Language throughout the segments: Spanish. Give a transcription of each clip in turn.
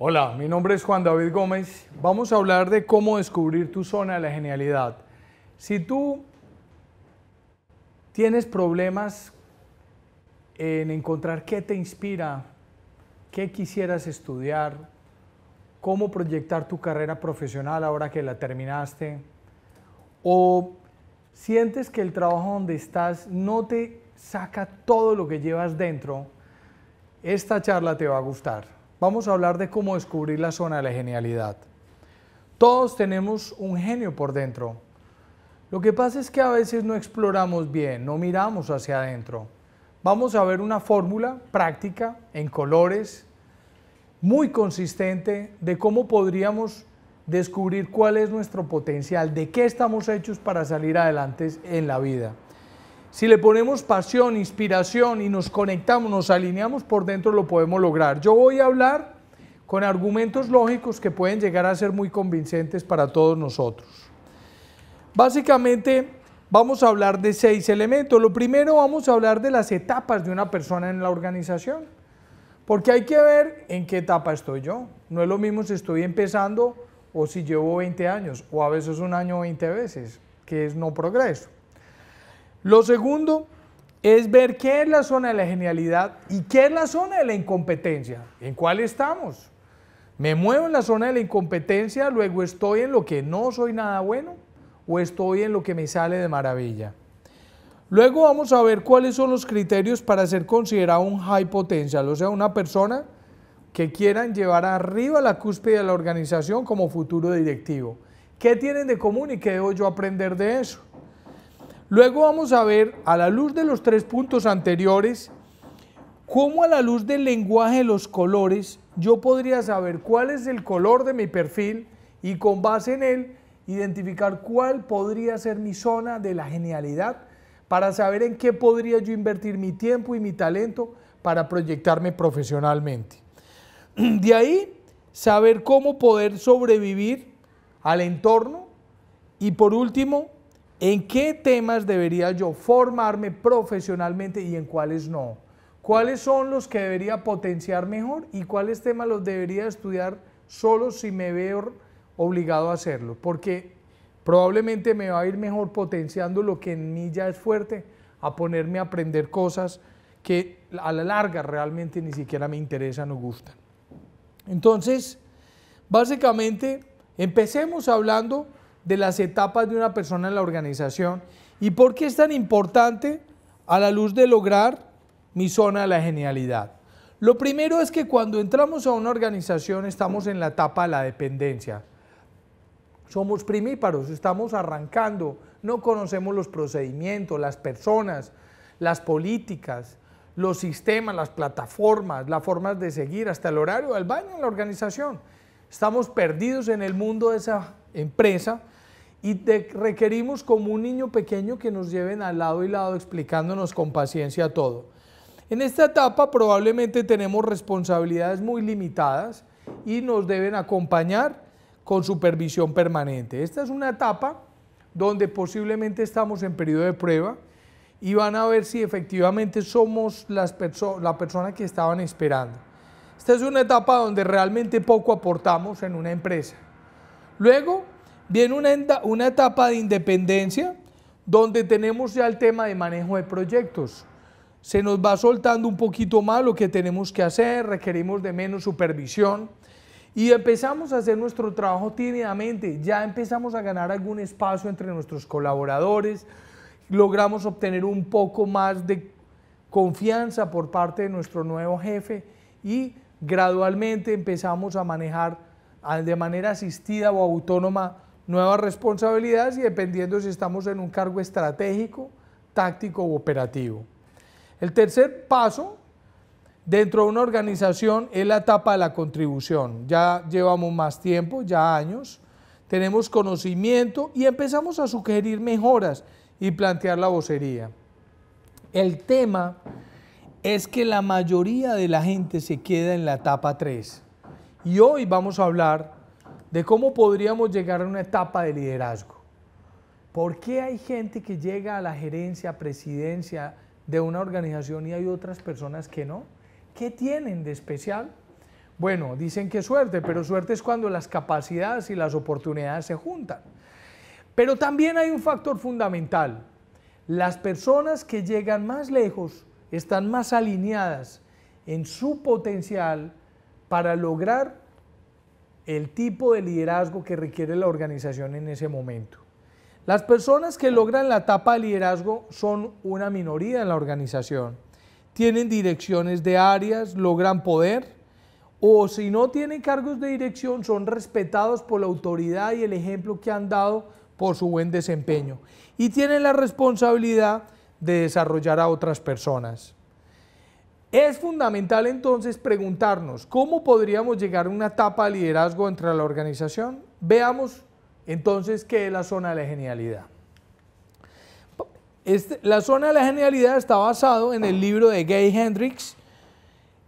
Hola, mi nombre es Juan David Gómez. Vamos a hablar de cómo descubrir tu zona de la genialidad. Si tú tienes problemas en encontrar qué te inspira, qué quisieras estudiar, cómo proyectar tu carrera profesional ahora que la terminaste, o sientes que el trabajo donde estás no te saca todo lo que llevas dentro, esta charla te va a gustar vamos a hablar de cómo descubrir la zona de la genialidad. Todos tenemos un genio por dentro. Lo que pasa es que a veces no exploramos bien, no miramos hacia adentro. Vamos a ver una fórmula práctica, en colores, muy consistente de cómo podríamos descubrir cuál es nuestro potencial, de qué estamos hechos para salir adelante en la vida. Si le ponemos pasión, inspiración y nos conectamos, nos alineamos por dentro, lo podemos lograr. Yo voy a hablar con argumentos lógicos que pueden llegar a ser muy convincentes para todos nosotros. Básicamente vamos a hablar de seis elementos. Lo primero vamos a hablar de las etapas de una persona en la organización, porque hay que ver en qué etapa estoy yo. No es lo mismo si estoy empezando o si llevo 20 años, o a veces un año 20 veces, que es no progreso. Lo segundo es ver qué es la zona de la genialidad y qué es la zona de la incompetencia, en cuál estamos. Me muevo en la zona de la incompetencia, luego estoy en lo que no soy nada bueno o estoy en lo que me sale de maravilla. Luego vamos a ver cuáles son los criterios para ser considerado un high potential, o sea, una persona que quieran llevar arriba la cúspide de la organización como futuro directivo. ¿Qué tienen de común y qué debo yo aprender de eso? Luego vamos a ver, a la luz de los tres puntos anteriores, cómo a la luz del lenguaje de los colores yo podría saber cuál es el color de mi perfil y con base en él identificar cuál podría ser mi zona de la genialidad para saber en qué podría yo invertir mi tiempo y mi talento para proyectarme profesionalmente. De ahí, saber cómo poder sobrevivir al entorno y por último, ¿En qué temas debería yo formarme profesionalmente y en cuáles no? ¿Cuáles son los que debería potenciar mejor y cuáles temas los debería estudiar solo si me veo obligado a hacerlo? Porque probablemente me va a ir mejor potenciando lo que en mí ya es fuerte a ponerme a aprender cosas que a la larga realmente ni siquiera me interesan o gustan. Entonces, básicamente, empecemos hablando de las etapas de una persona en la organización y por qué es tan importante a la luz de lograr mi zona de la genialidad. Lo primero es que cuando entramos a una organización estamos en la etapa de la dependencia. Somos primíparos, estamos arrancando, no conocemos los procedimientos, las personas, las políticas, los sistemas, las plataformas, las formas de seguir, hasta el horario del baño en la organización. Estamos perdidos en el mundo de esa empresa y te requerimos como un niño pequeño que nos lleven al lado y lado explicándonos con paciencia todo. En esta etapa probablemente tenemos responsabilidades muy limitadas y nos deben acompañar con supervisión permanente. Esta es una etapa donde posiblemente estamos en periodo de prueba y van a ver si efectivamente somos las la persona que estaban esperando. Esta es una etapa donde realmente poco aportamos en una empresa. Luego Viene una, una etapa de independencia donde tenemos ya el tema de manejo de proyectos. Se nos va soltando un poquito más lo que tenemos que hacer, requerimos de menos supervisión y empezamos a hacer nuestro trabajo tímidamente. Ya empezamos a ganar algún espacio entre nuestros colaboradores, logramos obtener un poco más de confianza por parte de nuestro nuevo jefe y gradualmente empezamos a manejar de manera asistida o autónoma nuevas responsabilidades y dependiendo si estamos en un cargo estratégico, táctico u operativo. El tercer paso dentro de una organización es la etapa de la contribución. Ya llevamos más tiempo, ya años, tenemos conocimiento y empezamos a sugerir mejoras y plantear la vocería. El tema es que la mayoría de la gente se queda en la etapa 3 y hoy vamos a hablar de cómo podríamos llegar a una etapa de liderazgo. ¿Por qué hay gente que llega a la gerencia, presidencia de una organización y hay otras personas que no? ¿Qué tienen de especial? Bueno, dicen que suerte, pero suerte es cuando las capacidades y las oportunidades se juntan. Pero también hay un factor fundamental. Las personas que llegan más lejos están más alineadas en su potencial para lograr el tipo de liderazgo que requiere la organización en ese momento. Las personas que logran la etapa de liderazgo son una minoría en la organización. Tienen direcciones de áreas, logran poder, o si no tienen cargos de dirección, son respetados por la autoridad y el ejemplo que han dado por su buen desempeño. Y tienen la responsabilidad de desarrollar a otras personas. Es fundamental entonces preguntarnos cómo podríamos llegar a una etapa de liderazgo entre la organización. Veamos entonces qué es la zona de la genialidad. Este, la zona de la genialidad está basado en el libro de Gay Hendrix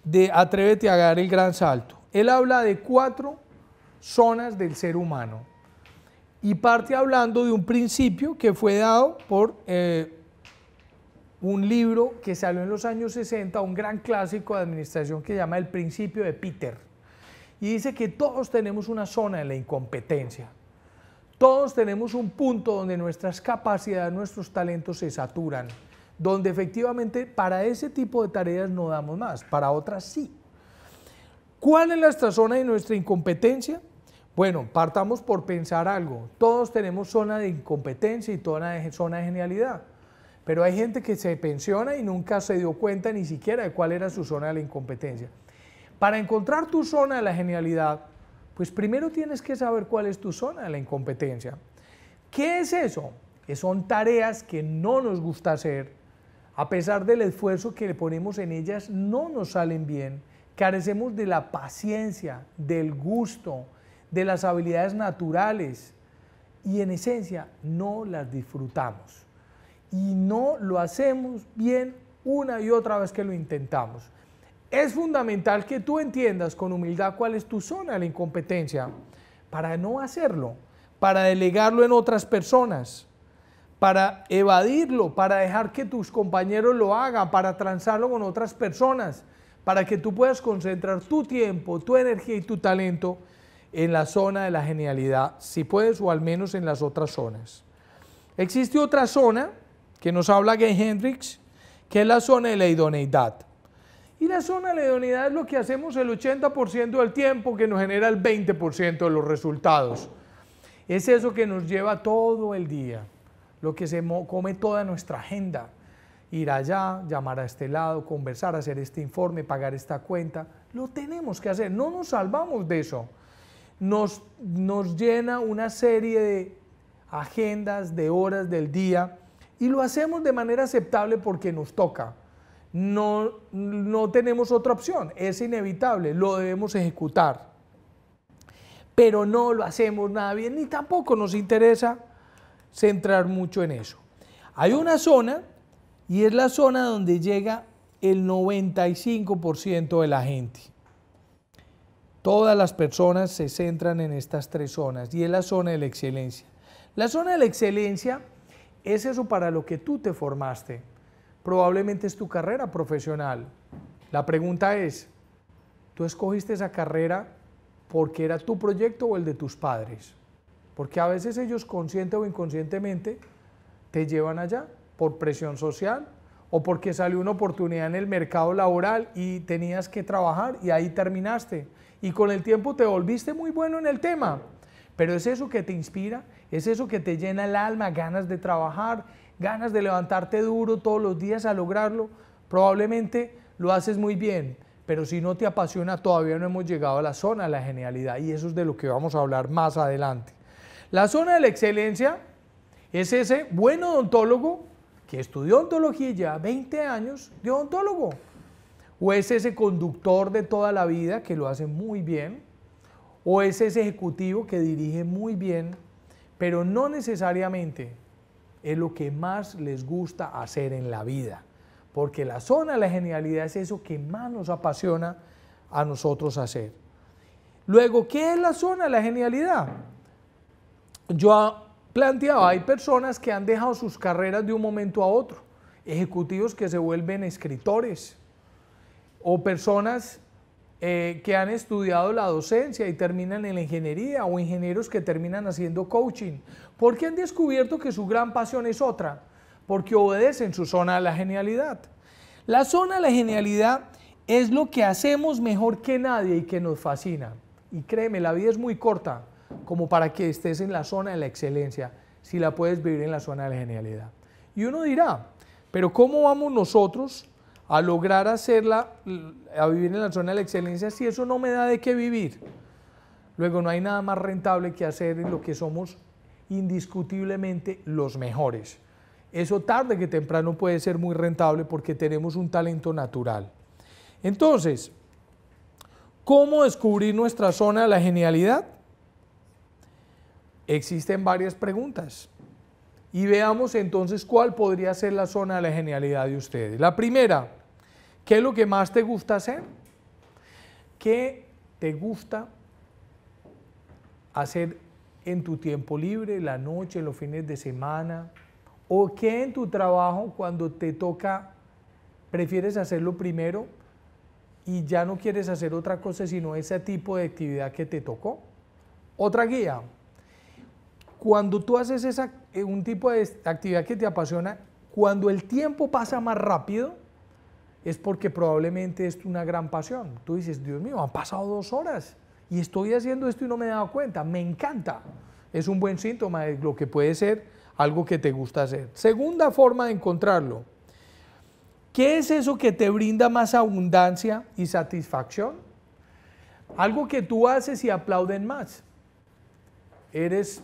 de Atrévete a dar el gran salto. Él habla de cuatro zonas del ser humano y parte hablando de un principio que fue dado por eh, un libro que salió en los años 60, un gran clásico de administración que se llama El principio de Peter. Y dice que todos tenemos una zona de la incompetencia. Todos tenemos un punto donde nuestras capacidades, nuestros talentos se saturan, donde efectivamente para ese tipo de tareas no damos más, para otras sí. ¿Cuál es nuestra zona de nuestra incompetencia? Bueno, partamos por pensar algo. Todos tenemos zona de incompetencia y toda zona de genialidad. Pero hay gente que se pensiona y nunca se dio cuenta ni siquiera de cuál era su zona de la incompetencia. Para encontrar tu zona de la genialidad, pues primero tienes que saber cuál es tu zona de la incompetencia. ¿Qué es eso? Que son tareas que no nos gusta hacer, a pesar del esfuerzo que le ponemos en ellas, no nos salen bien, carecemos de la paciencia, del gusto, de las habilidades naturales y en esencia no las disfrutamos y no lo hacemos bien una y otra vez que lo intentamos. Es fundamental que tú entiendas con humildad cuál es tu zona de la incompetencia para no hacerlo, para delegarlo en otras personas, para evadirlo, para dejar que tus compañeros lo hagan, para transarlo con otras personas, para que tú puedas concentrar tu tiempo, tu energía y tu talento en la zona de la genialidad, si puedes, o al menos en las otras zonas. Existe otra zona que nos habla Gay Hendricks, que es la zona de la idoneidad. Y la zona de la idoneidad es lo que hacemos el 80% del tiempo que nos genera el 20% de los resultados. Es eso que nos lleva todo el día, lo que se come toda nuestra agenda. Ir allá, llamar a este lado, conversar, hacer este informe, pagar esta cuenta. Lo tenemos que hacer, no nos salvamos de eso. Nos, nos llena una serie de agendas, de horas del día y lo hacemos de manera aceptable porque nos toca. No, tenemos otra opción, es inevitable, lo debemos ejecutar. Pero no lo hacemos nada bien, ni tampoco nos interesa centrar mucho en eso. Hay una zona y es la zona donde llega el 95% de la gente. Todas las personas se centran en estas tres zonas y es la zona de la excelencia. La zona de la excelencia es eso para lo que tú te formaste. Probablemente es tu carrera profesional. La pregunta es, ¿tú escogiste esa carrera porque era tu proyecto o el de tus padres? Porque a veces ellos consciente o inconscientemente te llevan allá por presión social o porque salió una oportunidad en el mercado laboral y tenías que trabajar y ahí terminaste. Y con el tiempo te volviste muy bueno en el tema pero es eso que te inspira, es eso que te llena el alma, ganas de trabajar, ganas de levantarte duro todos los días a lograrlo. Probablemente lo haces muy bien, pero si no te apasiona todavía no hemos llegado a la zona de la genialidad y eso es de lo que vamos a hablar más adelante. La zona de la excelencia es ese buen odontólogo que estudió odontología ya 20 años de odontólogo. O es ese conductor de toda la vida que lo hace muy bien, o es ese ejecutivo que dirige muy bien, pero no necesariamente es lo que más les gusta hacer en la vida. Porque la zona de la genialidad es eso que más nos apasiona a nosotros hacer. Luego, ¿qué es la zona de la genialidad? Yo planteaba, hay personas que han dejado sus carreras de un momento a otro, ejecutivos que se vuelven escritores, o personas eh, que han estudiado la docencia y terminan en la ingeniería o ingenieros que terminan haciendo coaching, porque han descubierto que su gran pasión es otra, porque obedecen su zona de la genialidad. La zona de la genialidad es lo que hacemos mejor que nadie y que nos fascina. Y créeme, la vida es muy corta como para que estés en la zona de la excelencia, si la puedes vivir en la zona de la genialidad. Y uno dirá, pero ¿cómo vamos nosotros a lograr hacerla, a vivir en la zona de la excelencia, si eso no me da de qué vivir. Luego no hay nada más rentable que hacer en lo que somos indiscutiblemente los mejores. Eso tarde que temprano puede ser muy rentable porque tenemos un talento natural. Entonces, ¿cómo descubrir nuestra zona de la genialidad? Existen varias preguntas. Y veamos entonces cuál podría ser la zona de la genialidad de ustedes. La primera, ¿Qué es lo que más te gusta hacer? ¿Qué te gusta hacer en tu tiempo libre, la noche, los fines de semana? ¿O qué en tu trabajo cuando te toca, prefieres hacerlo primero y ya no quieres hacer otra cosa sino ese tipo de actividad que te tocó? Otra guía. Cuando tú haces esa, eh, un tipo de actividad que te apasiona, cuando el tiempo pasa más rápido, es porque probablemente es una gran pasión. Tú dices, Dios mío, han pasado dos horas y estoy haciendo esto y no me he dado cuenta, me encanta. Es un buen síntoma de lo que puede ser algo que te gusta hacer. Segunda forma de encontrarlo. ¿Qué es eso que te brinda más abundancia y satisfacción? Algo que tú haces y aplauden más. Eres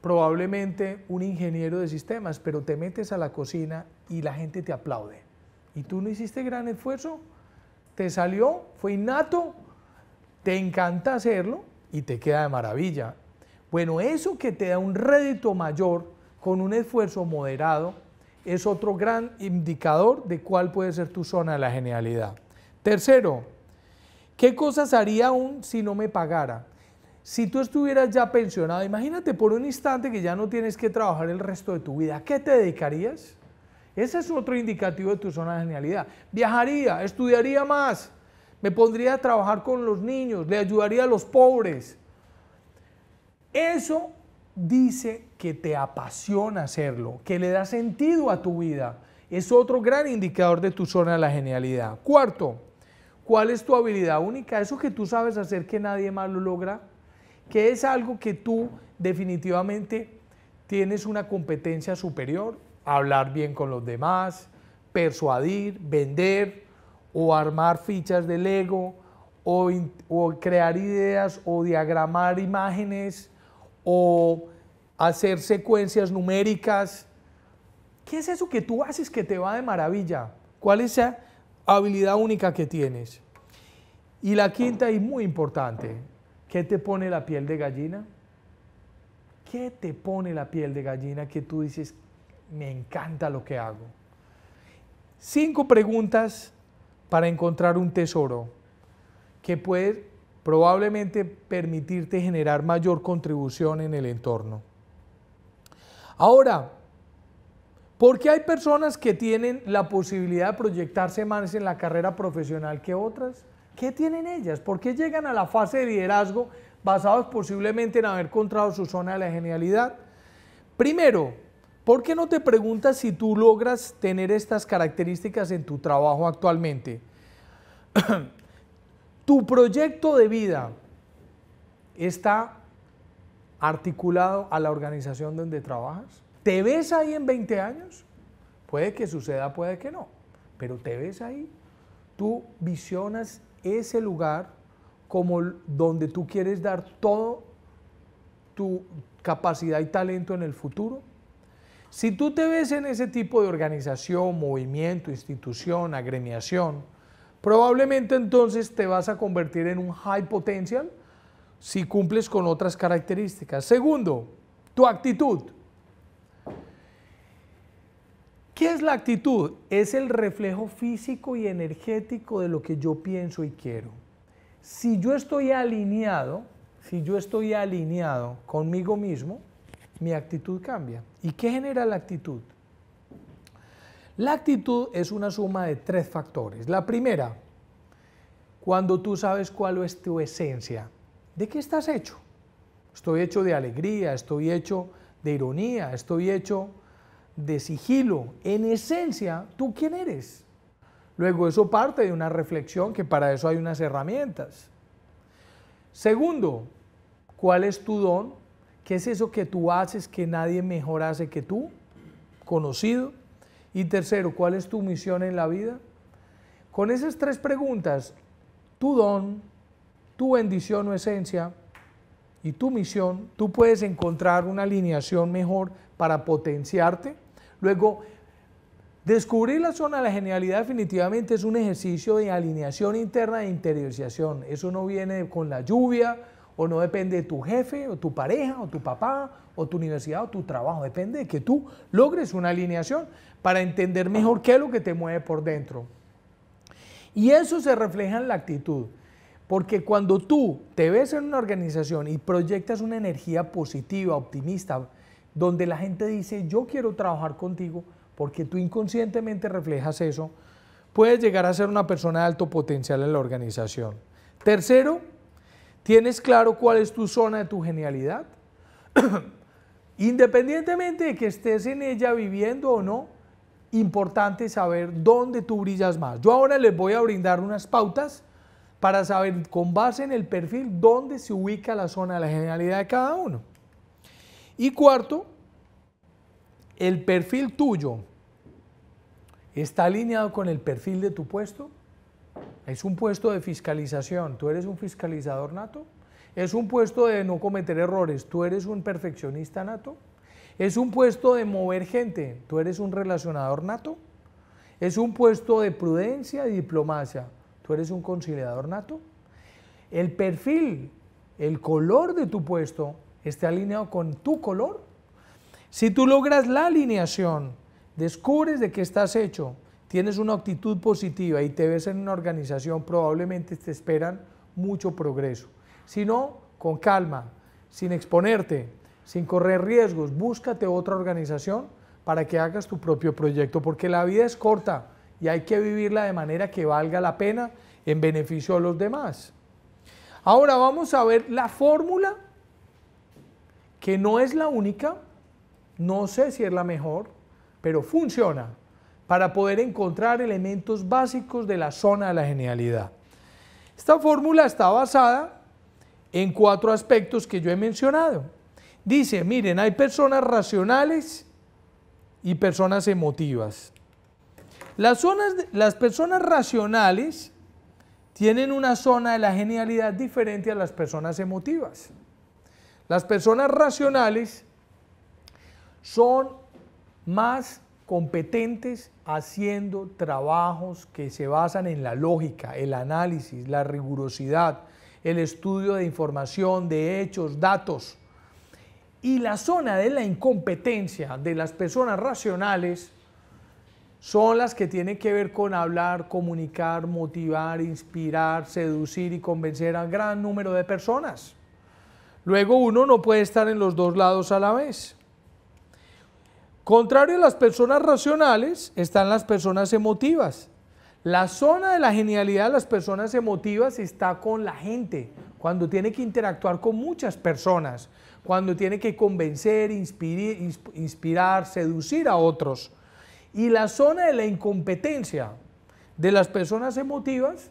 probablemente un ingeniero de sistemas, pero te metes a la cocina y la gente te aplaude y tú no hiciste gran esfuerzo, te salió, fue innato, te encanta hacerlo y te queda de maravilla. Bueno, eso que te da un rédito mayor con un esfuerzo moderado es otro gran indicador de cuál puede ser tu zona de la genialidad. Tercero, ¿qué cosas haría aún si no me pagara? Si tú estuvieras ya pensionado, imagínate por un instante que ya no tienes que trabajar el resto de tu vida, qué te dedicarías? Ese es otro indicativo de tu zona de genialidad. Viajaría, estudiaría más, me pondría a trabajar con los niños, le ayudaría a los pobres. Eso dice que te apasiona hacerlo, que le da sentido a tu vida. Es otro gran indicador de tu zona de la genialidad. Cuarto, ¿cuál es tu habilidad única? Eso que tú sabes hacer que nadie más lo logra, que es algo que tú definitivamente tienes una competencia superior hablar bien con los demás, persuadir, vender o armar fichas de Lego o, crear ideas o diagramar imágenes o hacer secuencias numéricas. ¿Qué es eso que tú haces que te va de maravilla? ¿Cuál es esa habilidad única que tienes? Y la quinta y muy importante, ¿qué te pone la piel de gallina? ¿Qué te pone la piel de gallina que tú dices, me encanta lo que hago. Cinco preguntas para encontrar un tesoro que puede probablemente permitirte generar mayor contribución en el entorno. Ahora, porque hay personas que tienen la posibilidad de proyectarse más en la carrera profesional que otras? ¿Qué tienen ellas? ¿Por qué llegan a la fase de liderazgo basados posiblemente en haber encontrado su zona de la genialidad? Primero, ¿Por qué no te preguntas si tú logras tener estas características en tu trabajo actualmente? tu proyecto de vida está articulado a la organización donde trabajas. ¿Te ves ahí en 20 años? Puede que suceda, puede que no, pero te ves ahí. Tú visionas ese lugar como donde tú quieres dar todo tu capacidad y talento en el futuro si tú te ves en ese tipo de organización, movimiento, institución, agremiación, probablemente entonces te vas a convertir en un high potential si cumples con otras características. Segundo, tu actitud. ¿Qué es la actitud? Es el reflejo físico y energético de lo que yo pienso y quiero. Si yo estoy alineado, si yo estoy alineado conmigo mismo, mi actitud cambia. ¿Y qué genera la actitud? La actitud es una suma de tres factores. La primera, cuando tú sabes cuál es tu esencia, ¿de qué estás hecho? Estoy hecho de alegría, estoy hecho de ironía, estoy hecho de sigilo. En esencia, ¿tú quién eres? Luego eso parte de una reflexión que para eso hay unas herramientas. Segundo, ¿cuál es tu don ¿Qué es eso que tú haces que nadie mejor hace que tú? Conocido. Y tercero, ¿cuál es tu misión en la vida? Con esas tres preguntas, tu don, tu bendición o esencia y tu misión, tú puedes encontrar una alineación mejor para potenciarte. Luego, descubrir la zona de la genialidad definitivamente es un ejercicio de alineación interna e interiorización. Eso no viene con la lluvia, o no depende de tu jefe, o tu pareja, o tu papá, o tu universidad, o tu trabajo. Depende de que tú logres una alineación para entender mejor qué es lo que te mueve por dentro. Y eso se refleja en la actitud. Porque cuando tú te ves en una organización y proyectas una energía positiva, optimista, donde la gente dice, yo quiero trabajar contigo, porque tú inconscientemente reflejas eso, puedes llegar a ser una persona de alto potencial en la organización. Tercero, ¿Tienes claro cuál es tu zona de tu genialidad? Independientemente de que estés en ella viviendo o no, importante saber dónde tú brillas más. Yo ahora les voy a brindar unas pautas para saber con base en el perfil dónde se ubica la zona de la genialidad de cada uno. Y cuarto, el perfil tuyo está alineado con el perfil de tu puesto. Es un puesto de fiscalización. ¿Tú eres un fiscalizador nato? Es un puesto de no cometer errores. ¿Tú eres un perfeccionista nato? Es un puesto de mover gente. ¿Tú eres un relacionador nato? Es un puesto de prudencia y diplomacia. ¿Tú eres un conciliador nato? El perfil, el color de tu puesto está alineado con tu color. Si tú logras la alineación, descubres de qué estás hecho, tienes una actitud positiva y te ves en una organización, probablemente te esperan mucho progreso. Si no, con calma, sin exponerte, sin correr riesgos, búscate otra organización para que hagas tu propio proyecto, porque la vida es corta y hay que vivirla de manera que valga la pena en beneficio de los demás. Ahora vamos a ver la fórmula, que no es la única, no sé si es la mejor, pero funciona para poder encontrar elementos básicos de la zona de la genialidad. Esta fórmula está basada en cuatro aspectos que yo he mencionado. Dice, miren, hay personas racionales y personas emotivas. Las, las personas racionales tienen una zona de la genialidad diferente a las personas emotivas. Las personas racionales son más competentes haciendo trabajos que se basan en la lógica, el análisis, la rigurosidad, el estudio de información, de hechos, datos. Y la zona de la incompetencia de las personas racionales son las que tienen que ver con hablar, comunicar, motivar, inspirar, seducir y convencer a un gran número de personas. Luego uno no puede estar en los dos lados a la vez. Contrario a las personas racionales, están las personas emotivas. La zona de la genialidad de las personas emotivas está con la gente, cuando tiene que interactuar con muchas personas, cuando tiene que convencer, inspirar, seducir a otros. Y la zona de la incompetencia de las personas emotivas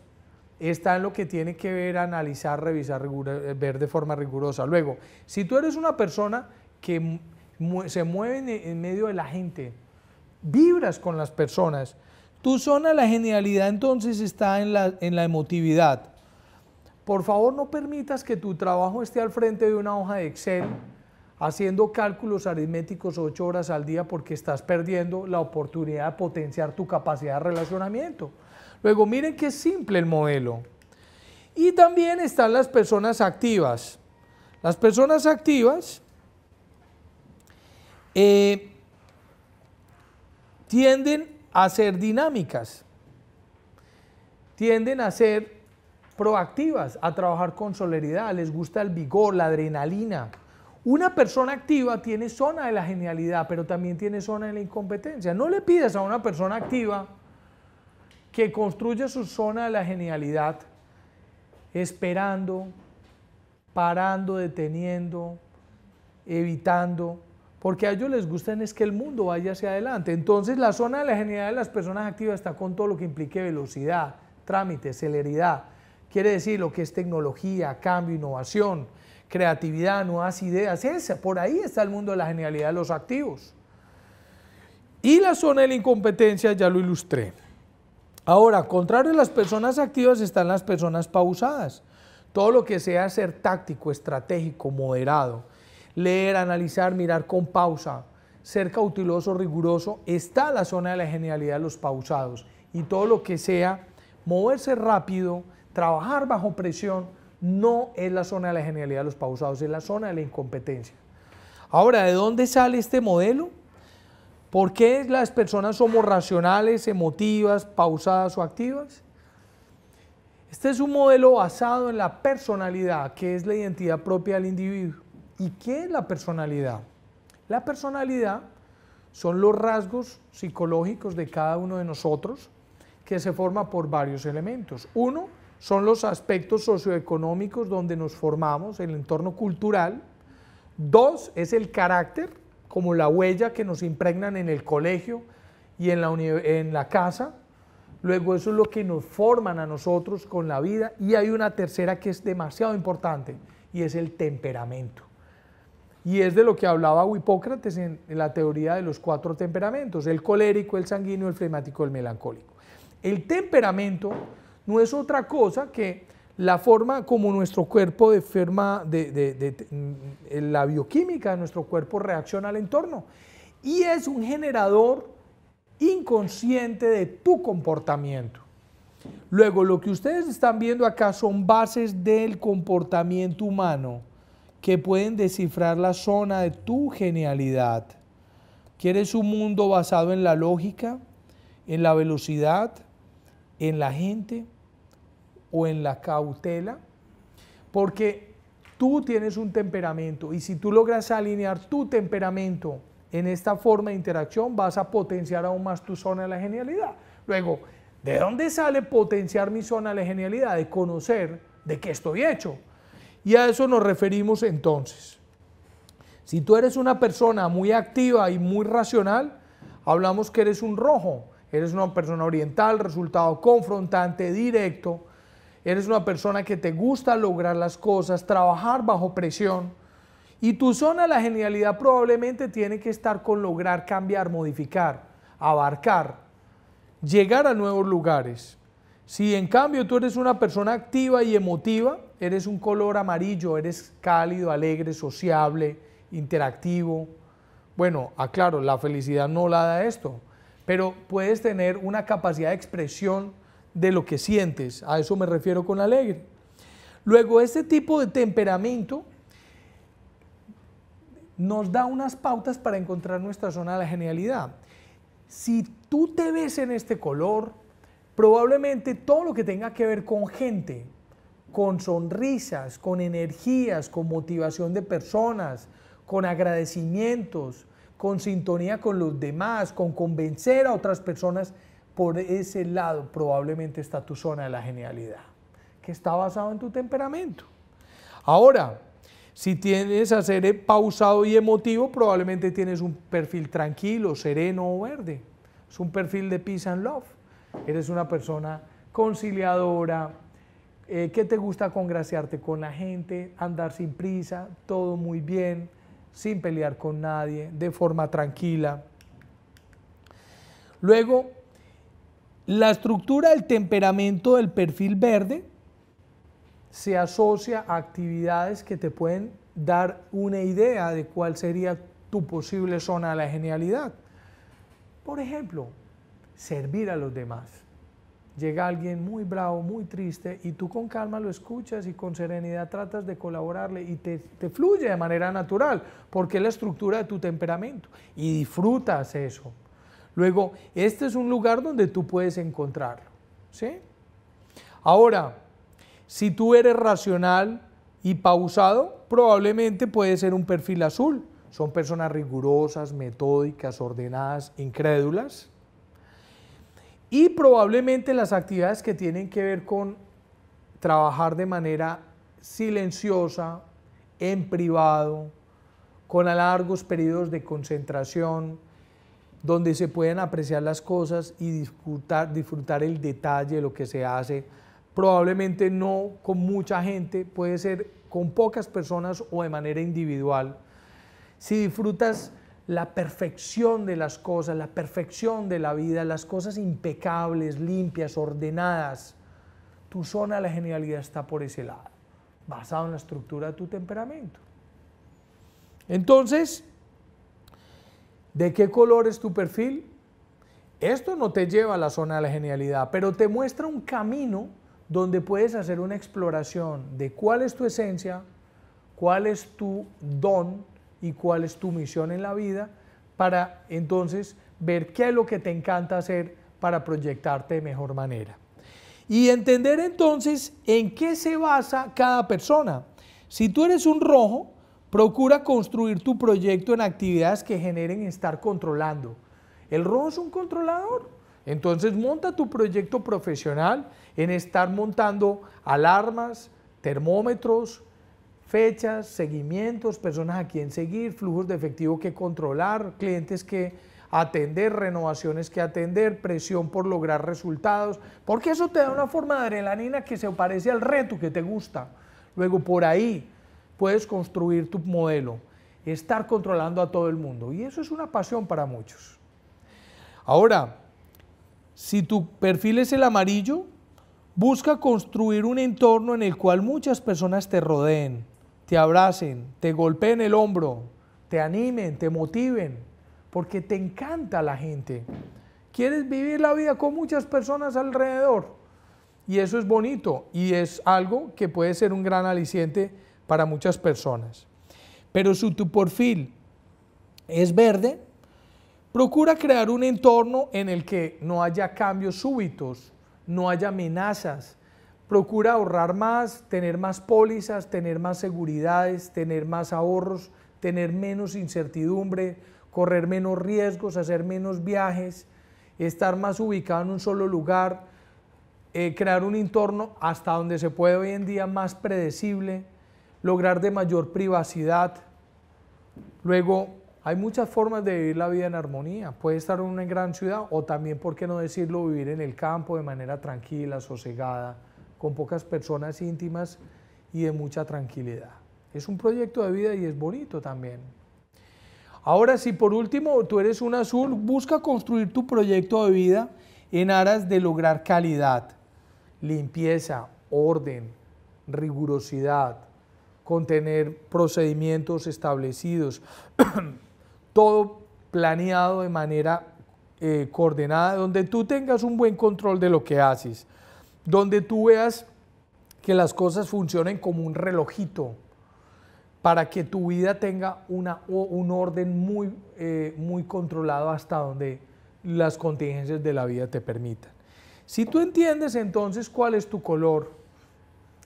está en lo que tiene que ver analizar, revisar, ver de forma rigurosa. Luego, si tú eres una persona que se mueven e-, en medio de la gente, vibras con las personas. Tu zona de la genialidad entonces está en la, emotividad. Por favor, no permitas que tu trabajo esté al frente de una hoja de Excel haciendo cálculos aritméticos ocho horas al día porque estás perdiendo la oportunidad de potenciar tu capacidad de relacionamiento. Luego, miren qué simple el modelo. Y también están las personas activas. Las personas activas eh, tienden a ser dinámicas, tienden a ser proactivas, a trabajar con soleridad, les gusta el vigor, la adrenalina. Una persona activa tiene zona de la genialidad, pero también tiene zona de la incompetencia. No le pidas a una persona activa que construya su zona de la genialidad esperando, parando, deteniendo, evitando, porque a ellos les gusta es que el mundo vaya hacia adelante. Entonces la zona de la genialidad de las personas activas está con todo lo que implique velocidad, trámite, celeridad. Quiere decir lo que es tecnología, cambio, innovación, creatividad, nuevas ideas. por ahí está el mundo de la genialidad de los activos. Y la zona de la incompetencia ya lo ilustré. Ahora, contrario a las personas activas están las personas pausadas. Todo lo que sea ser táctico, estratégico, moderado leer, analizar, mirar con pausa, ser cauteloso, riguroso, está la zona de la genialidad de los pausados. Y todo lo que sea moverse rápido, trabajar bajo presión, no es la zona de la genialidad de los pausados, es la zona de la incompetencia. Ahora, ¿de dónde sale este modelo? ¿Por qué las personas somos racionales, emotivas, pausadas o activas? Este es un modelo basado en la personalidad, que es la identidad propia del individuo. ¿Y qué es la personalidad? La personalidad son los rasgos psicológicos de cada uno de nosotros que se forma por varios elementos. Uno son los aspectos socioeconómicos donde nos formamos, el entorno cultural. Dos es el carácter, como la huella que nos impregnan en el colegio y en la, en la casa. Luego eso es lo que nos forman a nosotros con la vida. Y hay una tercera que es demasiado importante y es el temperamento. Y es de lo que hablaba Hipócrates en la teoría de los cuatro temperamentos, el colérico, el sanguíneo, el flemático, el melancólico. El temperamento no es otra cosa que la forma como nuestro cuerpo de forma de, la bioquímica de nuestro cuerpo reacciona al entorno y es un generador inconsciente de tu comportamiento. Luego, lo que ustedes están viendo acá son bases del comportamiento humano que pueden descifrar la zona de tu genialidad. ¿Quieres un mundo basado en la lógica, en la velocidad, en la gente o en la cautela? Porque tú tienes un temperamento y si tú logras alinear tu temperamento en esta forma de interacción, vas a potenciar aún más tu zona de la genialidad. Luego, ¿de dónde sale potenciar mi zona de la genialidad? De conocer de qué estoy hecho y a eso nos referimos entonces. Si tú eres una persona muy activa y muy racional, hablamos que eres un rojo, eres una persona oriental, resultado confrontante, directo, eres una persona que te gusta lograr las cosas, trabajar bajo presión. Y tu zona de la genialidad probablemente tiene que estar con lograr, cambiar, modificar, abarcar, llegar a nuevos lugares. Si en cambio tú eres una persona activa y emotiva, eres un color amarillo, eres cálido, alegre, sociable, interactivo. Bueno, aclaro, ah, la felicidad no la da esto, pero puedes tener una capacidad de expresión de lo que sientes. A eso me refiero con alegre. Luego, este tipo de temperamento nos da unas pautas para encontrar nuestra zona de la genialidad. Si tú te ves en este color, probablemente todo lo que tenga que ver con gente, con sonrisas, con energías, con motivación de personas, con agradecimientos, con sintonía con los demás, con convencer a otras personas, por ese lado probablemente está tu zona de la genialidad, que está basado en tu temperamento. Ahora, si tienes a ser pausado y emotivo, probablemente tienes un perfil tranquilo, sereno o verde. Es un perfil de peace and love eres una persona conciliadora, eh, que te gusta congraciarte con la gente, andar sin prisa, todo muy bien, sin pelear con nadie, de forma tranquila. Luego, la estructura del temperamento del perfil verde se asocia a actividades que te pueden dar una idea de cuál sería tu posible zona de la genialidad. Por ejemplo, servir a los demás. Llega alguien muy bravo, muy triste, y tú con calma lo escuchas y con serenidad tratas de colaborarle y te, fluye de manera natural, porque es la estructura de tu temperamento y disfrutas eso. Luego, este es un lugar donde tú puedes encontrarlo. ¿sí? Ahora, si tú eres racional y pausado, probablemente puede ser un perfil azul. Son personas rigurosas, metódicas, ordenadas, incrédulas y probablemente las actividades que tienen que ver con trabajar de manera silenciosa, en privado, con largos periodos de concentración, donde se pueden apreciar las cosas y disfrutar, disfrutar el detalle de lo que se hace. Probablemente no con mucha gente, puede ser con pocas personas o de manera individual. Si disfrutas la perfección de las cosas, la perfección de la vida, las cosas impecables, limpias, ordenadas. Tu zona de la genialidad está por ese lado, basado en la estructura de tu temperamento. Entonces, ¿de qué color es tu perfil? Esto no te lleva a la zona de la genialidad, pero te muestra un camino donde puedes hacer una exploración de cuál es tu esencia, cuál es tu don, y cuál es tu misión en la vida para entonces ver qué es lo que te encanta hacer para proyectarte de mejor manera. Y entender entonces en qué se basa cada persona. Si tú eres un rojo, procura construir tu proyecto en actividades que generen estar controlando. El rojo es un controlador. Entonces monta tu proyecto profesional en estar montando alarmas, termómetros, fechas, seguimientos, personas a quien seguir, flujos de efectivo que controlar, clientes que atender, renovaciones que atender, presión por lograr resultados, porque eso te da una forma de adrenalina que se parece al reto que te gusta. Luego por ahí puedes construir tu modelo, estar controlando a todo el mundo y eso es una pasión para muchos. Ahora, si tu perfil es el amarillo, busca construir un entorno en el cual muchas personas te rodeen, te abracen, te golpeen el hombro, te animen, te motiven, porque te encanta la gente. Quieres vivir la vida con muchas personas alrededor. Y eso es bonito y es algo que puede ser un gran aliciente para muchas personas. Pero si tu perfil es verde, procura crear un entorno en el que no haya cambios súbitos, no haya amenazas, procura ahorrar más, tener más pólizas, tener más seguridades, tener más ahorros, tener menos incertidumbre, correr menos riesgos, hacer menos viajes, estar más ubicado en un solo lugar, eh, crear un entorno hasta donde se puede hoy en día más predecible, lograr de mayor privacidad. Luego, hay muchas formas de vivir la vida en armonía. Puede estar en una gran ciudad o también, ¿por qué no decirlo?, vivir en el campo de manera tranquila, sosegada, con pocas personas íntimas y de mucha tranquilidad. Es un proyecto de vida y es bonito también. Ahora, si por último tú eres un azul, busca construir tu proyecto de vida en aras de lograr calidad, limpieza, orden, rigurosidad, contener procedimientos establecidos, todo planeado de manera coordinada, eh, coordenada, donde tú tengas un buen control de lo que haces donde tú veas que las cosas funcionen como un relojito para que tu vida tenga una, un orden muy, eh, muy controlado hasta donde las contingencias de la vida te permitan. Si tú entiendes entonces cuál es tu color,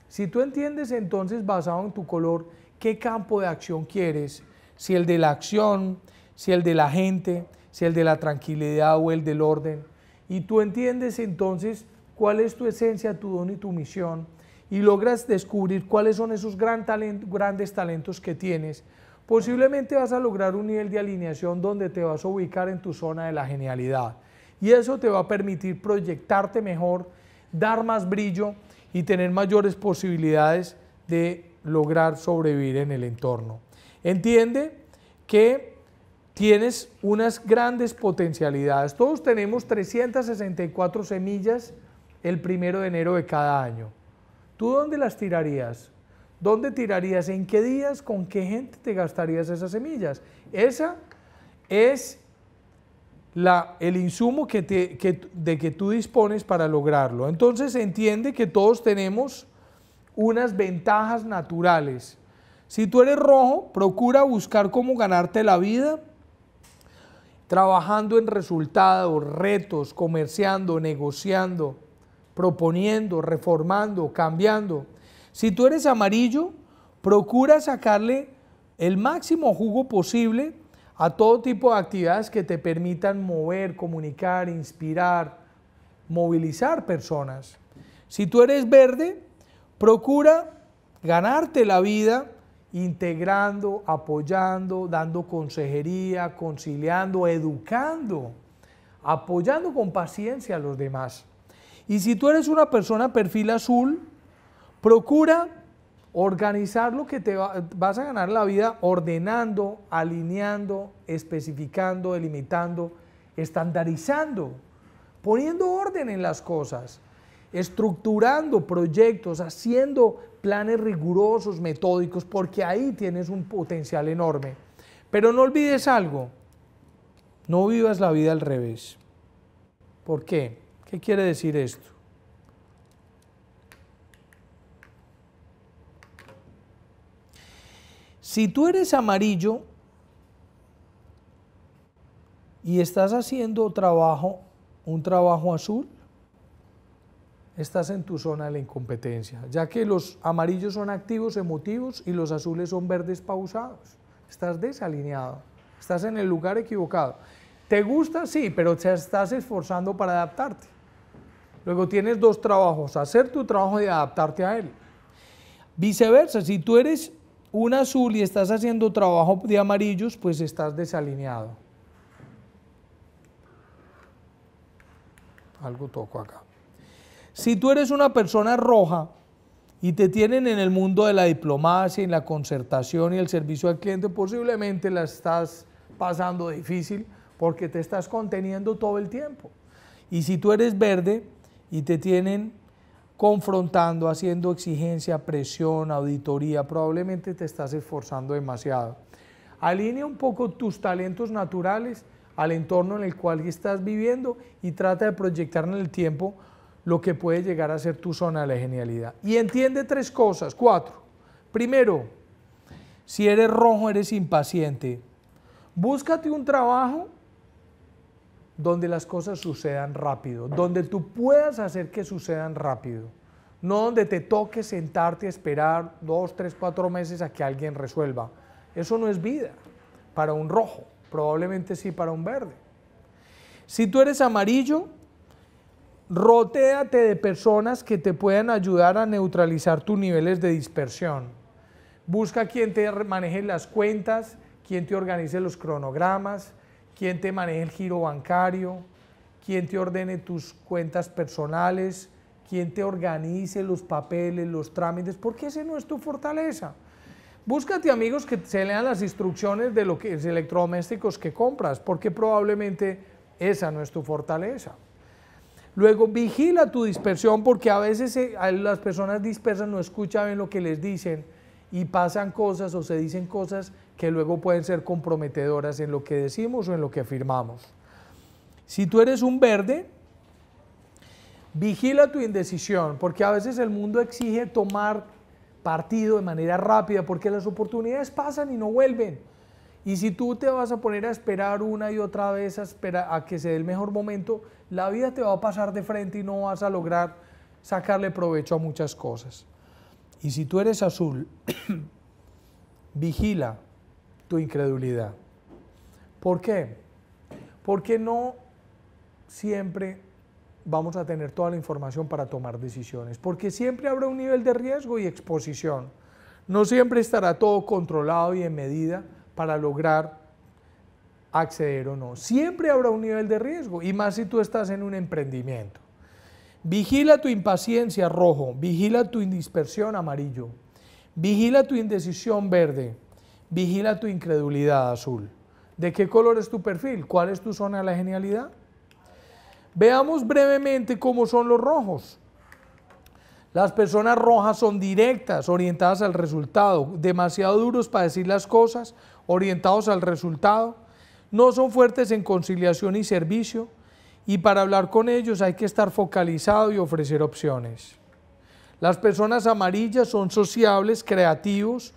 si tú entiendes entonces basado en tu color qué campo de acción quieres, si el de la acción, si el de la gente, si el de la tranquilidad o el del orden, y tú entiendes entonces cuál es tu esencia, tu don y tu misión, y logras descubrir cuáles son esos grandes talentos que tienes, posiblemente vas a lograr un nivel de alineación donde te vas a ubicar en tu zona de la genialidad. Y eso te va a permitir proyectarte mejor, dar más brillo y tener mayores posibilidades de lograr sobrevivir en el entorno. Entiende que tienes unas grandes potencialidades. Todos tenemos 364 semillas el primero de enero de cada año. ¿Tú dónde las tirarías? ¿Dónde tirarías? ¿En qué días? ¿Con qué gente te gastarías esas semillas? Esa es la, el insumo que te, que, de que tú dispones para lograrlo. Entonces entiende que todos tenemos unas ventajas naturales. Si tú eres rojo, procura buscar cómo ganarte la vida trabajando en resultados, retos, comerciando, negociando, proponiendo, reformando, cambiando. Si tú eres amarillo, procura sacarle el máximo jugo posible a todo tipo de actividades que te permitan mover, comunicar, inspirar, movilizar personas. Si tú eres verde, procura ganarte la vida integrando, apoyando, dando consejería, conciliando, educando, apoyando con paciencia a los demás. Y si tú eres una persona perfil azul, procura organizar lo que te vas a ganar la vida ordenando, alineando, especificando, delimitando, estandarizando, poniendo orden en las cosas, estructurando proyectos, haciendo planes rigurosos, metódicos, porque ahí tienes un potencial enorme. Pero no olvides algo, no vivas la vida al revés. ¿Por qué? ¿Qué quiere decir esto? Si tú eres amarillo y estás haciendo trabajo, un trabajo azul, estás en tu zona de la incompetencia, ya que los amarillos son activos, emotivos y los azules son verdes pausados. Estás desalineado, estás en el lugar equivocado. ¿Te gusta? Sí, pero te estás esforzando para adaptarte. Luego tienes dos trabajos, hacer tu trabajo y adaptarte a él. Viceversa, si tú eres un azul y estás haciendo trabajo de amarillos, pues estás desalineado. Algo toco acá. Si tú eres una persona roja y te tienen en el mundo de la diplomacia, en la concertación y el servicio al cliente, posiblemente la estás pasando difícil porque te estás conteniendo todo el tiempo. Y si tú eres verde, y te tienen confrontando, haciendo exigencia, presión, auditoría, probablemente te estás esforzando demasiado. Alinea un poco tus talentos naturales al entorno en el cual estás viviendo y trata de proyectar en el tiempo lo que puede llegar a ser tu zona de la genialidad. Y entiende tres cosas, cuatro. Primero, si eres rojo, eres impaciente. Búscate un trabajo donde las cosas sucedan rápido, donde tú puedas hacer que sucedan rápido, no donde te toque sentarte a esperar dos, tres, cuatro meses a que alguien resuelva. Eso no es vida para un rojo, probablemente sí para un verde. Si tú eres amarillo, rotéate de personas que te puedan ayudar a neutralizar tus niveles de dispersión. Busca quien te maneje las cuentas, quien te organice los cronogramas, quién te maneje el giro bancario, quién te ordene tus cuentas personales, quién te organice los papeles, los trámites, porque ese no es tu fortaleza. Búscate amigos que se lean las instrucciones de los electrodomésticos que compras, porque probablemente esa no es tu fortaleza. Luego, vigila tu dispersión, porque a veces eh, las personas dispersas no escuchan bien lo que les dicen y pasan cosas o se dicen cosas que luego pueden ser comprometedoras en lo que decimos o en lo que afirmamos. Si tú eres un verde, vigila tu indecisión, porque a veces el mundo exige tomar partido de manera rápida, porque las oportunidades pasan y no vuelven. Y si tú te vas a poner a esperar una y otra vez a, esperar a que se dé el mejor momento, la vida te va a pasar de frente y no vas a lograr sacarle provecho a muchas cosas. Y si tú eres azul, vigila tu incredulidad. ¿Por qué? Porque no siempre vamos a tener toda la información para tomar decisiones, porque siempre habrá un nivel de riesgo y exposición. No siempre estará todo controlado y en medida para lograr acceder o no. Siempre habrá un nivel de riesgo, y más si tú estás en un emprendimiento. Vigila tu impaciencia rojo, vigila tu indispersión amarillo, vigila tu indecisión verde, Vigila tu incredulidad, azul. ¿De qué color es tu perfil? ¿Cuál es tu zona de la genialidad? Veamos brevemente cómo son los rojos. Las personas rojas son directas, orientadas al resultado, demasiado duros para decir las cosas, orientados al resultado. No son fuertes en conciliación y servicio y para hablar con ellos hay que estar focalizado y ofrecer opciones. Las personas amarillas son sociables, creativos,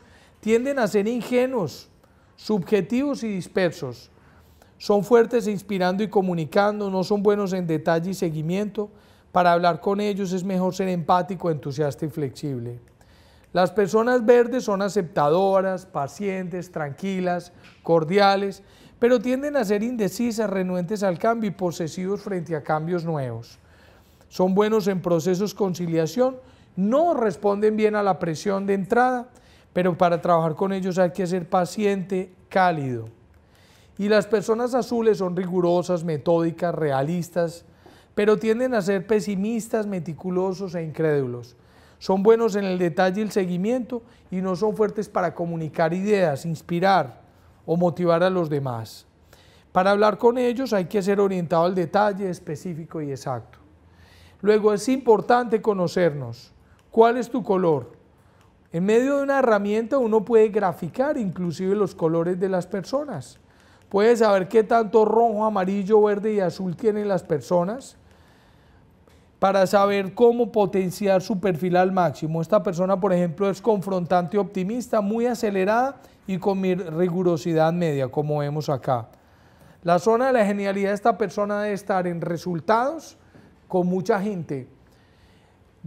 tienden a ser ingenuos, subjetivos y dispersos. Son fuertes e inspirando y comunicando, no son buenos en detalle y seguimiento. Para hablar con ellos es mejor ser empático, entusiasta y flexible. Las personas verdes son aceptadoras, pacientes, tranquilas, cordiales, pero tienden a ser indecisas, renuentes al cambio y posesivos frente a cambios nuevos. Son buenos en procesos conciliación, no responden bien a la presión de entrada, pero para trabajar con ellos hay que ser paciente, cálido. Y las personas azules son rigurosas, metódicas, realistas, pero tienden a ser pesimistas, meticulosos e incrédulos. Son buenos en el detalle y el seguimiento y no son fuertes para comunicar ideas, inspirar o motivar a los demás. Para hablar con ellos hay que ser orientado al detalle específico y exacto. Luego es importante conocernos. ¿Cuál es tu color? En medio de una herramienta uno puede graficar inclusive los colores de las personas. Puede saber qué tanto rojo, amarillo, verde y azul tienen las personas para saber cómo potenciar su perfil al máximo. Esta persona, por ejemplo, es confrontante, optimista, muy acelerada y con rigurosidad media, como vemos acá. La zona de la genialidad de esta persona debe estar en resultados con mucha gente,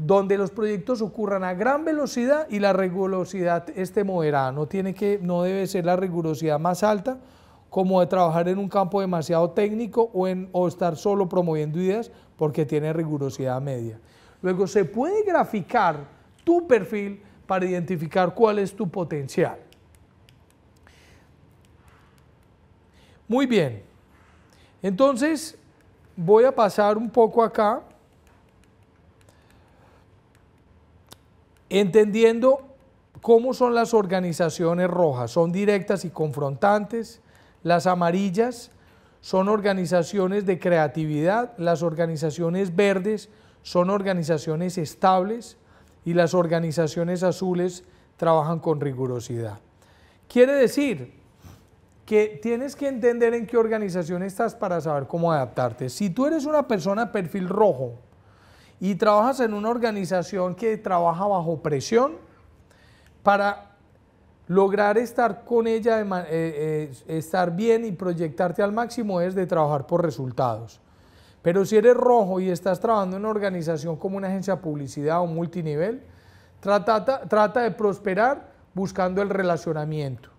donde los proyectos ocurran a gran velocidad y la rigurosidad esté moderada. No, tiene que, no debe ser la rigurosidad más alta como de trabajar en un campo demasiado técnico o, en, o estar solo promoviendo ideas porque tiene rigurosidad media. Luego se puede graficar tu perfil para identificar cuál es tu potencial. Muy bien, entonces voy a pasar un poco acá entendiendo cómo son las organizaciones rojas. Son directas y confrontantes. Las amarillas son organizaciones de creatividad. Las organizaciones verdes son organizaciones estables y las organizaciones azules trabajan con rigurosidad. Quiere decir que tienes que entender en qué organización estás para saber cómo adaptarte. Si tú eres una persona perfil rojo, y trabajas en una organización que trabaja bajo presión para lograr estar con ella, eh, eh, estar bien y proyectarte al máximo es de trabajar por resultados. Pero si eres rojo y estás trabajando en una organización como una agencia de publicidad o multinivel, trata, trata de prosperar buscando el relacionamiento.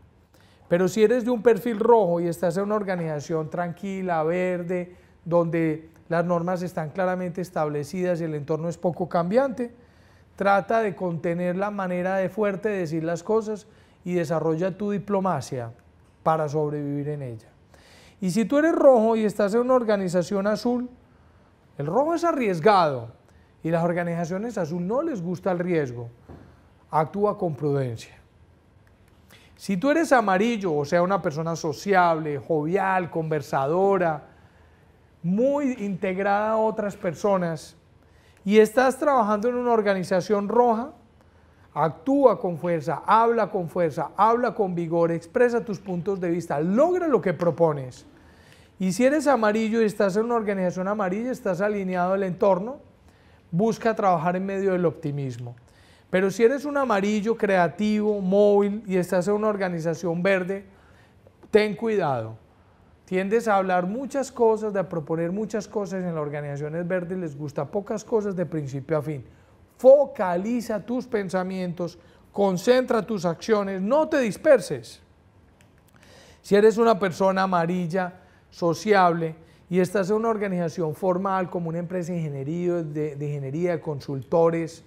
Pero si eres de un perfil rojo y estás en una organización tranquila, verde, donde las normas están claramente establecidas y el entorno es poco cambiante. Trata de contener la manera de fuerte de decir las cosas y desarrolla tu diplomacia para sobrevivir en ella. Y si tú eres rojo y estás en una organización azul, el rojo es arriesgado y las organizaciones azul no les gusta el riesgo. Actúa con prudencia. Si tú eres amarillo, o sea, una persona sociable, jovial, conversadora, muy integrada a otras personas y estás trabajando en una organización roja, actúa con fuerza, habla con fuerza, habla con vigor, expresa tus puntos de vista, logra lo que propones. Y si eres amarillo y estás en una organización amarilla, estás alineado al entorno, busca trabajar en medio del optimismo. Pero si eres un amarillo creativo, móvil y estás en una organización verde, ten cuidado. Tiendes a hablar muchas cosas, de proponer muchas cosas en las organizaciones verdes, les gusta pocas cosas de principio a fin. Focaliza tus pensamientos, concentra tus acciones, no te disperses. Si eres una persona amarilla, sociable, y estás en una organización formal como una empresa de ingeniería, de, ingeniería, consultores,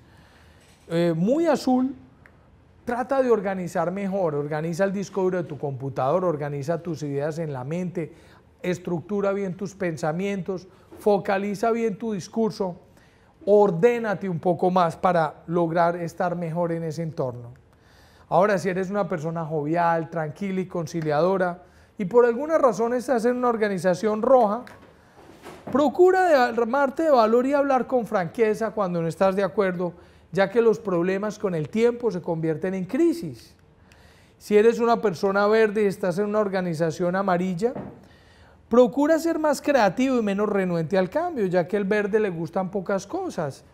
eh, muy azul, Trata de organizar mejor, organiza el disco duro de tu computador, organiza tus ideas en la mente, estructura bien tus pensamientos, focaliza bien tu discurso, ordénate un poco más para lograr estar mejor en ese entorno. Ahora, si eres una persona jovial, tranquila y conciliadora, y por alguna razón estás en una organización roja, procura armarte de valor y hablar con franqueza cuando no estás de acuerdo ya que los problemas con el tiempo se convierten en crisis. Si eres una persona verde y estás en una organización amarilla, procura ser más creativo y menos renuente al cambio, ya que al verde le gustan pocas cosas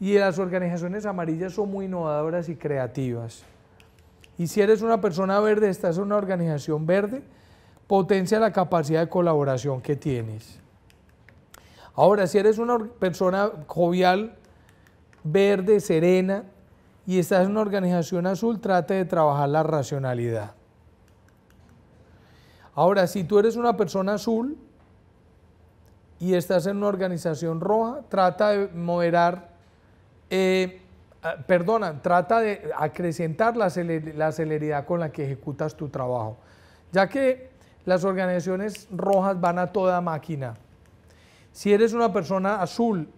y las organizaciones amarillas son muy innovadoras y creativas. Y si eres una persona verde, y estás en una organización verde, potencia la capacidad de colaboración que tienes. Ahora, si eres una persona jovial, verde, serena, y estás en una organización azul, trate de trabajar la racionalidad. Ahora, si tú eres una persona azul y estás en una organización roja, trata de moderar, eh, ah, perdona, trata de acrecentar la, la celeridad con la que ejecutas tu trabajo, ya que las organizaciones rojas van a toda máquina. Si eres una persona azul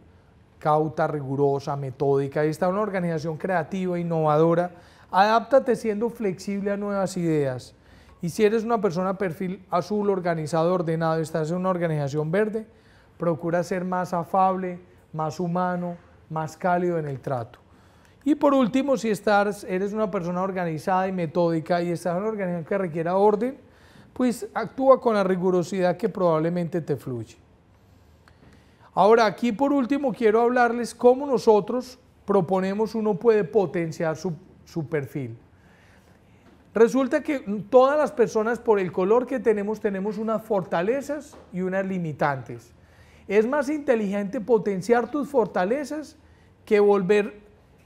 cauta, rigurosa, metódica. y está una organización creativa, innovadora. Adáptate siendo flexible a nuevas ideas. Y si eres una persona perfil azul, organizado, ordenado, estás en una organización verde, procura ser más afable, más humano, más cálido en el trato. Y por último, si estás, eres una persona organizada y metódica y estás en una organización que requiera orden, pues actúa con la rigurosidad que probablemente te fluye. Ahora aquí por último quiero hablarles cómo nosotros proponemos uno puede potenciar su, perfil. Resulta que todas las personas por el color que tenemos tenemos unas fortalezas y unas limitantes. Es más inteligente potenciar tus fortalezas que volver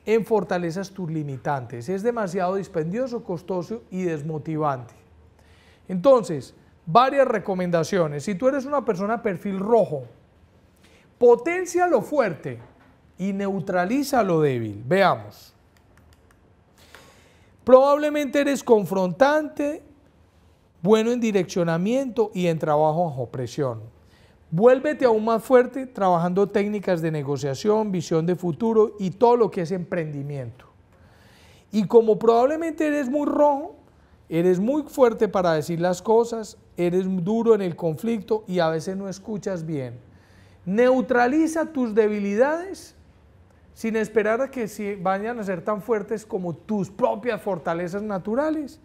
en fortalezas tus limitantes. Es demasiado dispendioso, costoso y desmotivante. Entonces, varias recomendaciones. Si tú eres una persona perfil rojo, potencia lo fuerte y neutraliza lo débil. Veamos. Probablemente eres confrontante, bueno en direccionamiento y en trabajo bajo presión. Vuélvete aún más fuerte trabajando técnicas de negociación, visión de futuro y todo lo que es emprendimiento. Y como probablemente eres muy rojo, eres muy fuerte para decir las cosas, eres duro en el conflicto y a veces no escuchas bien Neutraliza tus debilidades sin esperar a que vayan a ser tan fuertes como tus propias fortalezas naturales.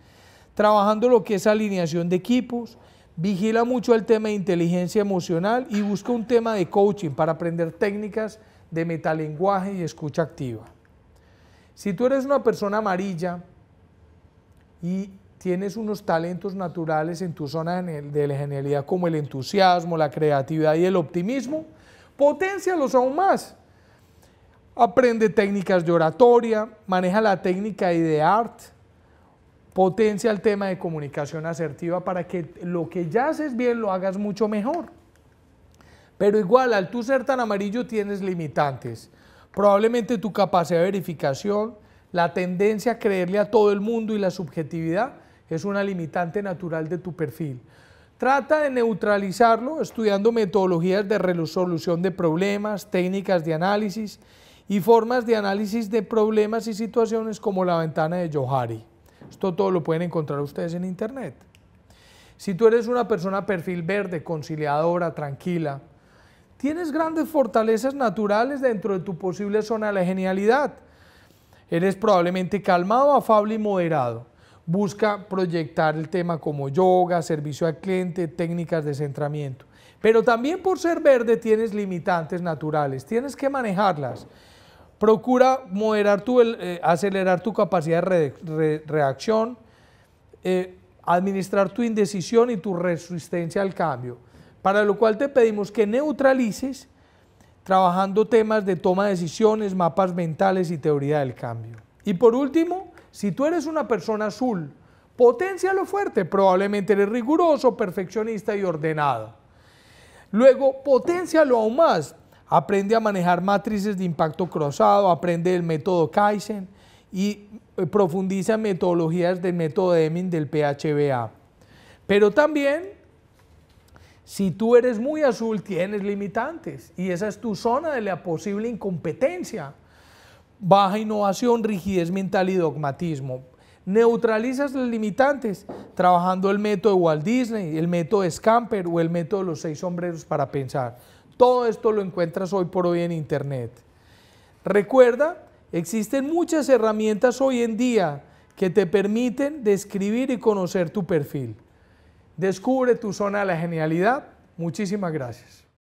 Trabajando lo que es alineación de equipos, vigila mucho el tema de inteligencia emocional y busca un tema de coaching para aprender técnicas de metalenguaje y escucha activa. Si tú eres una persona amarilla y tienes unos talentos naturales en tu zona de la genialidad como el entusiasmo, la creatividad y el optimismo, poténcialos aún más. Aprende técnicas de oratoria, maneja la técnica y de art, potencia el tema de comunicación asertiva para que lo que ya haces bien lo hagas mucho mejor. Pero igual, al tú ser tan amarillo tienes limitantes. Probablemente tu capacidad de verificación, la tendencia a creerle a todo el mundo y la subjetividad es una limitante natural de tu perfil. Trata de neutralizarlo estudiando metodologías de resolución de problemas, técnicas de análisis y formas de análisis de problemas y situaciones como la ventana de Johari. Esto todo lo pueden encontrar ustedes en internet. Si tú eres una persona perfil verde, conciliadora, tranquila, tienes grandes fortalezas naturales dentro de tu posible zona de genialidad. Eres probablemente calmado, afable y moderado busca proyectar el tema como yoga, servicio al cliente, técnicas de centramiento. Pero también por ser verde tienes limitantes naturales, tienes que manejarlas. Procura moderar tu, eh, acelerar tu capacidad de reacción, eh, administrar tu indecisión y tu resistencia al cambio, para lo cual te pedimos que neutralices trabajando temas de toma de decisiones, mapas mentales y teoría del cambio. Y por último, si tú eres una persona azul, potencia fuerte, probablemente eres riguroso, perfeccionista y ordenado. Luego, potencialo aún más. Aprende a manejar matrices de impacto cruzado, aprende el método Kaizen y eh, profundiza en metodologías del método Deming del PHBA. Pero también, si tú eres muy azul, tienes limitantes y esa es tu zona de la posible incompetencia baja innovación, rigidez mental y dogmatismo. Neutralizas los limitantes trabajando el método de Walt Disney, el método de Scamper o el método de los seis sombreros para pensar. Todo esto lo encuentras hoy por hoy en Internet. Recuerda, existen muchas herramientas hoy en día que te permiten describir y conocer tu perfil. Descubre tu zona de la genialidad. Muchísimas gracias.